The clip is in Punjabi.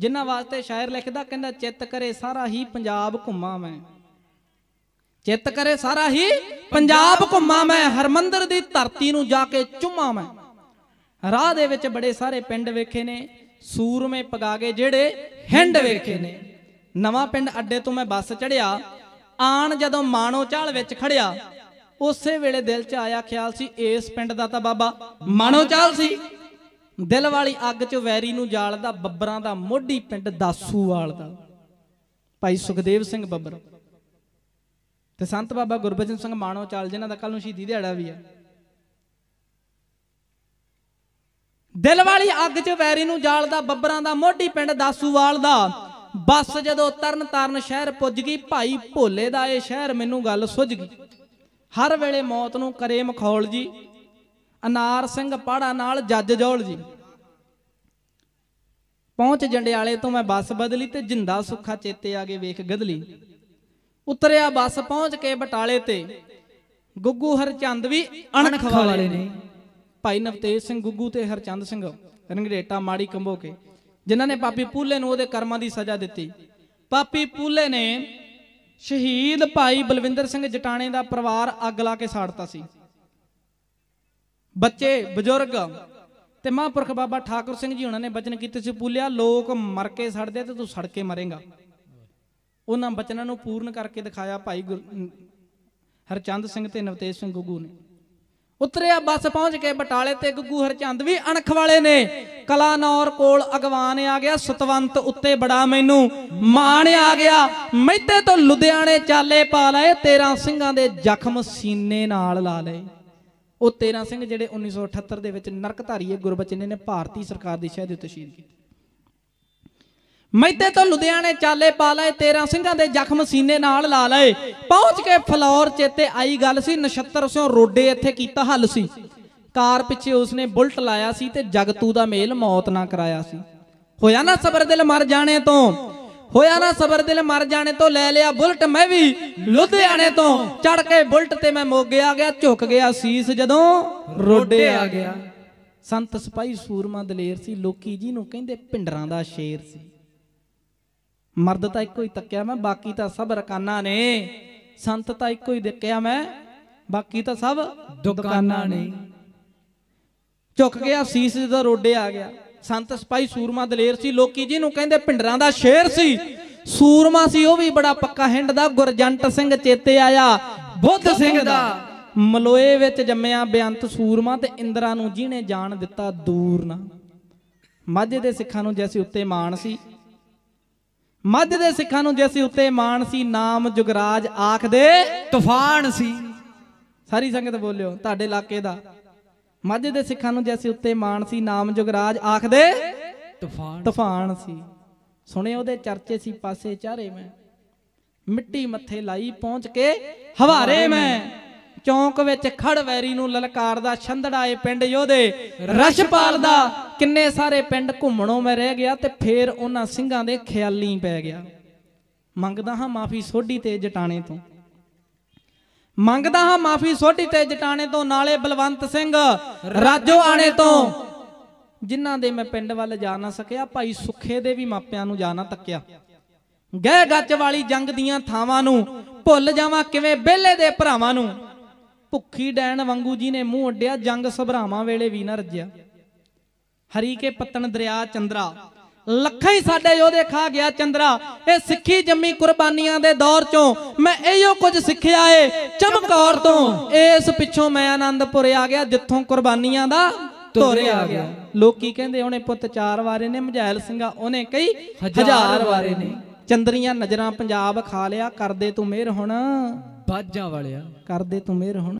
ਜਿਨ੍ਹਾਂ ਵਾਸਤੇ ਸ਼ਾਇਰ ਲਿਖਦਾ ਕਹਿੰਦਾ ਚਿੱਤ ਕਰੇ ਸਾਰਾ ਹੀ ਪੰਜਾਬ ਘੁੰਮਾਂ ਮੈਂ ਚਿੱਤ ਕਰੇ ਸਾਰਾ ਹੀ ਪੰਜਾਬ ਘੁੰਮਾਂ ਮੈਂ ਹਰਮੰਦਰ ਦੀ ਧਰਤੀ ਨੂੰ ਜਾ ਕੇ ਚੁੰਮਾਂ ਮੈਂ ਰਾਹ ਦੇ ਵਿੱਚ ਬੜੇ ਸਾਰੇ ਪਿੰਡ ਵੇਖੇ ਨੇ ਸੂਰਮੇ ਪਗਾਗੇ ਜਿਹੜੇ ਹਿੰਡ ਵੇਖੇ ਨੇ ਨਵਾਂ ਪਿੰਡ ਅੱਡੇ ਤੋਂ ਮੈਂ ਬੱਸ ਚੜਿਆ ਆਣ ਜਦੋਂ ਮਾਣੋ ਚਾਲ ਵਿੱਚ ਖੜਿਆ ਉਸੇ ਵੇਲੇ ਦਿਲ 'ਚ ਆਇਆ ਖਿਆਲ ਸੀ ਇਸ ਪਿੰਡ ਦਾ ਤਾਂ ਬਾਬਾ ਮਾਣੋ ਚਾਲ ਸੀ ਦਿਲ ਵਾਲੀ ਅੱਗ 'ਚ ਵੈਰੀ ਨੂੰ ਜਾਲਦਾ ਬੱਬਰਾਂ ਦਾ ਮੋਢੀ ਪਿੰਡ ਦਾਸੂਵਾਲ ਦਾ ਭਾਈ ਸੁਖਦੇਵ ਸਿੰਘ ਬੱਬਰ ਤੇ ਸੰਤ ਬਾਬਾ ਗੁਰਬਚਨ ਸਿੰਘ ਚਾਲ ਜਿਨ੍ਹਾਂ ਦਾ ਕੱਲ ਨੂੰ ਸ਼ਹੀਦੀ ਦਿਹਾੜਾ ਵੀ ਆ ਦਿਲ ਵਾਲੀ ਅੱਗ 'ਚ ਵੈਰੀ ਨੂੰ ਜਾਲਦਾ ਬੱਬਰਾਂ ਦਾ ਮੋਢੀ ਪਿੰਡ ਦਾਸੂਵਾਲ ਦਾ ਬੱਸ ਜਦੋਂ ਤਰਨ ਤਾਰਨ ਸ਼ਹਿਰ ਪੁੱਜ ਗਈ ਭਾਈ ਭੋਲੇ ਦਾ ਇਹ ਸ਼ਹਿਰ ਮੈਨੂੰ ਗੱਲ ਸੁੱਝ ਗਈ ਹਰ ਵੇਲੇ ਮੌਤ ਨੂੰ ਕਰੇ ਮਖੌਲ ਜੀ ਅਨਾਰ ਸਿੰਘ ਪਾੜਾ ਨਾਲ ਜੱਜ ਜੋਲ ਜੀ ਪਹੁੰਚ ਜੰਡਿਆਲੇ ਤੋਂ ਮੈਂ ਬੱਸ ਬਦਲੀ ਤੇ ਜਿੰਦਾ ਸੁੱਖਾ ਚੇਤੇ ਆ ਕੇ ਵੇਖ ਗਦਲੀ ਉਤਰਿਆ ਬੱਸ ਪਹੁੰਚ ਕੇ ਬਟਾਲੇ ਤੇ ਗੁੱਗੂ ਹਰਚੰਦ ਵੀ ਅਣਖ ਵਾਲੇ ਨੇ ਭਾਈ ਨਵਤੇਜ ਸਿੰਘ ਗੁੱਗੂ ਤੇ ਹਰਚੰਦ ਸਿੰਘ ਰੰਗਰੇਟਾ ਮਾੜੀ ਕੰਬੋ ਕੇ ਜਿਨ੍ਹਾਂ ਨੇ ਪਾਪੀ ਪੂਲੇ ਨੂੰ ਉਹਦੇ ਕਰਮਾਂ ਦੀ ਸਜ਼ਾ ਦਿੱਤੀ ਪਾਪੀ ਪੂਲੇ ਨੇ ਸ਼ਹੀਦ ਭਾਈ ਬਲਵਿੰਦਰ ਸਿੰਘ ਜਟਾਣੇ ਦਾ ਪਰਿਵਾਰ ਅੱਗ ਲਾ ਕੇ ਸਾੜਤਾ ਸੀ ਬੱਚੇ ਬਜ਼ੁਰਗ ਤੇ ਮਹਾਂਪੁਰਖ ਬਾਬਾ ਠਾਕੁਰ ਸਿੰਘ ਜੀ ਉਹਨਾਂ ਨੇ ਬਚਨ ਕੀਤੇ ਸੀ ਪੁੱਲਿਆ ਲੋਕ ਮਰ ਕੇ ਸੜਦੇ ਤੇ ਤੂੰ ਸੜ ਕੇ ਮਰੇਗਾ ਉਹਨਾਂ ਬਚਨਾਂ ਨੂੰ ਪੂਰਨ ਕਰਕੇ ਦਿਖਾਇਆ ਭਾਈ ਹਰਚੰਦ ਸਿੰਘ ਤੇ ਨਵਤੇਜ ਸਿੰਘ ਗੁੱਗੂ ਨੇ ਉਤਰਿਆ ਬੱਸ ਪਹੁੰਚ ਕੇ ਬਟਾਲੇ ਤੇ ਗੁੱਗੂ ਹਰਚੰਦ ਵੀ ਅਣਖ ਵਾਲੇ ਨੇ ਕਲਾਨੌਰ ਕੋਲ ਅਗਵਾਨ ਆ ਗਿਆ ਸਤਵੰਤ ਉੱਤੇ ਬੜਾ ਮੈਨੂੰ ਮਾਣ ਆ ਗਿਆ ਮੈਤੇ ਤੋਂ ਲੁਧਿਆਣੇ ਚਾਲੇ ਪਾ ਲਏ 13 ਸਿੰਘਾਂ ਦੇ ਜ਼ਖਮ ਸੀਨੇ ਨਾਲ ਲਾ ਲਏ ਉਹ 13 ਸਿੰਘ ਜਿਹੜੇ 1978 ਦੇ ਵਿੱਚ ਨਰਕਧਾਰੀਏ ਗੁਰਬਚਨੇ ਨੇ ਭਾਰਤੀ ਸਰਕਾਰ ਦੀ ਸ਼ਹਿ ਦੇ ਉੱਤੇ ਸ਼ਹੀਦ ਕੀਤੇ ਮੈਤੇ ਤੋਂ ਲੁਧਿਆਣੇ ਚਾਲੇ ਪਾ ਲਏ 13 ਸਿੰਘਾਂ ਦੇ ਜ਼ਖਮ ਸੀਨੇ ਨਾਲ ਲਾ ਲਏ ਪਹੁੰਚ ਕੇ ਫਲੌਰ ਚੇਤੇ ਆਈ ਗੱਲ ਸੀ ਨਛੱਤਰ ਸਿਓ ਰੋਡੇ ਇੱਥੇ ਕੀਤਾ ਹੱਲ ਸੀ ਕਾਰ ਪਿੱਛੇ ਉਸਨੇ ਬੁਲਟ ਲਾਇਆ ਸੀ ਤੇ ਜਗਤੂ ਦਾ ਮੇਲ ਮੌਤ ਨਾ ਕਰਾਇਆ ਸੀ ਹੋਇਆ ਨਾ ਸਬਰ ਦਿਲ ਮਰ ਜਾਣੇ ਤੋਂ ਹੋਇਆ ਨਾ ਸਬਰ ਦਿਲ ਮਰ ਜਾਣੇ ਤੋਂ ਲੈ ਲਿਆ ਬੁਲਟ ਮੈਂ ਵੀ ਲੁਧਿਆਣੇ ਤੋਂ ਚੜ ਕੇ ਬੁਲਟ ਤੇ ਮੈਂ ਮੋਗੇ ਆ ਗਿਆ ਝੁਕ ਗਿਆ ਸੀਸ ਜਦੋਂ ਰੋਡੇ ਆ ਗਿਆ ਸੰਤ ਸਿਪਾਹੀ ਸੂਰਮਾ ਦਲੇਰ ਸੀ ਲੋਕੀ ਜੀ ਨੂੰ ਕਹਿੰਦੇ ਪਿੰਡਰਾਂ ਦਾ ਸ਼ੇਰ ਸੀ ਮਰਦ ਤਾਂ ਇੱਕੋ ਹੀ ਤੱਕਿਆ ਮੈਂ ਬਾਕੀ ਤਾਂ ਸਭ ਰਕਾਨਾ ਨੇ ਸੰਤ ਤਾਂ ਇੱਕੋ ਹੀ ਦੇਖਿਆ ਮੈਂ ਬਾਕੀ ਤਾਂ ਸਭ ਦੁਕਾਨਾਂ ਨੇ ਝੁਕ ਗਿਆ ਸੀਸ ਜਦੋਂ ਰੋਡੇ ਆ ਗਿਆ ਸੰਤ ਸਪਾਈ ਸੂਰਮਾ ਦਲੇਰ ਸੀ ਲੋਕੀ ਜਿਹਨੂੰ ਕਹਿੰਦੇ ਪਿੰਡਰਾਂ ਦਾ ਸ਼ੇਰ ਸੀ ਸੂਰਮਾ ਸੀ ਉਹ ਵੀ ਬੜਾ ਪੱਕਾ ਹਿੰਡ ਦਾ ਗੁਰਜੰਟ ਸਿੰਘ ਚੇਤੇ ਆਇਆ ਬੁੱਧ ਸਿੰਘ ਦਾ ਮਲੋਏ ਵਿੱਚ ਜੰਮਿਆ ਬਿਆੰਤ ਸੂਰਮਾ ਤੇ ਇੰਦਰਾ ਨੂੰ ਜਿਹਨੇ ਜਾਣ ਦਿੱਤਾ ਦੂਰ ਨਾ ਮਾਝੇ ਦੇ ਸਿੱਖਾਂ ਨੂੰ ਜੈਸੀ ਉੱਤੇ ਮਾਣ ਸੀ ਮੱਧ ਦੇ ਸਿੱਖਾਂ ਨੂੰ ਜੈਸੀ ਉੱਤੇ ਮਾਣ ਸੀ ਨਾਮ ਜੁਗਰਾਜ ਆਖਦੇ ਤੂਫਾਨ ਸੀ ਸਾਰੀ ਸੰਗਤ ਬੋਲਿਓ ਤੁਹਾਡੇ ਇਲਾਕੇ ਦਾ ਮਾਝੇ ਦੇ ਸਿੱਖਾਂ ਨੂੰ ਜੈਸੇ ਉੱਤੇ ਮਾਨ ਸੀ ਨਾਮ ਜੁਗਰਾਜ ਆਖਦੇ ਤੂਫਾਨ ਤੂਫਾਨ ਸੀ ਸੁਣੇ ਉਹਦੇ ਚਰਚੇ ਸੀ ਪਾਸੇ ਚਾਰੇ ਮੈਂ ਮਿੱਟੀ ਮੱਥੇ ਲਾਈ ਪਹੁੰਚ ਕੇ ਹਵਾਰੇ ਮੈਂ ਚੌਂਕ ਵਿੱਚ ਖੜ ਵੈਰੀ ਨੂੰ ਲਲਕਾਰਦਾ ਛੰਦੜਾ ਏ ਪਿੰਡ ਯੋਧੇ ਰਸ਼ਪਾਲ ਦਾ ਕਿੰਨੇ ਸਾਰੇ ਪਿੰਡ ਘੁੰਮਣੋਂ ਮੈਂ ਰਹਿ ਗਿਆ ਤੇ ਫੇਰ ਉਹਨਾਂ ਸਿੰਘਾਂ ਦੇ ਖਿਆਲੀ ਪੈ ਗਿਆ ਮੰਗਦਾ ਹਾਂ ਮਾਫੀ ਸੋਢੀ ਤੇ ਜਟਾਣੇ ਤੋਂ ਮੰਗਦਾ ਹਾਂ ਮਾਫੀ ਸੋਢੀ ਤੇ ਜਟਾਣੇ ਤੋਂ ਨਾਲੇ ਬਲਵੰਤ ਸਿੰਘ ਰਾਜੋ ਆਣੇ ਤੋਂ ਜਿਨ੍ਹਾਂ ਦੇ ਮੈਂ ਪਿੰਡ ਵੱਲ ਜਾ ਨਾ ਸਕਿਆ ਭਾਈ ਸੁਖੇ ਦੇ ਵੀ ਮਾਪਿਆਂ ਨੂੰ ਜਾ ਨਾ ਤੱਕਿਆ ਗਹਿ ਗੱਚ ਵਾਲੀ ਜੰਗ ਦੀਆਂ ਥਾਵਾਂ ਨੂੰ ਭੁੱਲ ਜਾਵਾਂ ਕਿਵੇਂ ਬੇਲੇ ਦੇ ਭਰਾਵਾਂ ਨੂੰ ਭੁੱਖੀ ਡੈਣ ਵਾਂਗੂ ਜੀ ਨੇ ਮੂੰਹ ਅੱਡਿਆ ਜੰਗ ਸਭਰਾਵਾਂ ਵੇਲੇ ਵੀ ਨਾ ਰੱਜਿਆ ਹਰੀ ਕੇ ਪਤਨ ਦਰਿਆ ਚੰਦਰਾ ਲੱਖਾਂ ਹੀ ਸਾਡੇ ਯੋਧੇ ਖਾ ਗਿਆ ਚੰਦਰਾ ਇਹ ਸਿੱਖੀ ਜੰਮੀ ਕੁਰਬਾਨੀਆਂ ਦੇ ਦੌਰ ਚੋਂ ਮੈਂ ਇਹੋ ਕੁਝ ਸਿੱਖਿਆ ਏ ਚਮਕੌਰ ਤੋਂ ਇਸ ਪਿੱਛੋਂ ਮੈਂ ਆਨੰਦਪੁਰ ਆ ਗਿਆ ਜਿੱਥੋਂ ਕੁਰਬਾਨੀਆਂ ਦਾ ਧੁਰ ਆ ਗਿਆ ਲੋਕੀ ਕਹਿੰਦੇ ਉਹਨੇ ਪੁੱਤ ਚਾਰ ਵਾਰੇ ਨੇ ਮਝੈਲ ਸਿੰਘਾ ਉਹਨੇ ਕਈ ਹਜ਼ਾਰ ਵਾਰੇ ਨੇ ਚੰਦਰੀਆਂ ਨਜ਼ਰਾਂ ਪੰਜਾਬ ਖਾ ਲਿਆ ਕਰਦੇ ਤੂੰ ਮਿਹਰ ਹੁਣ ਬਾਜਾਂ ਵਾਲਿਆ ਕਰਦੇ ਤੂੰ ਮਿਹਰ ਹੁਣ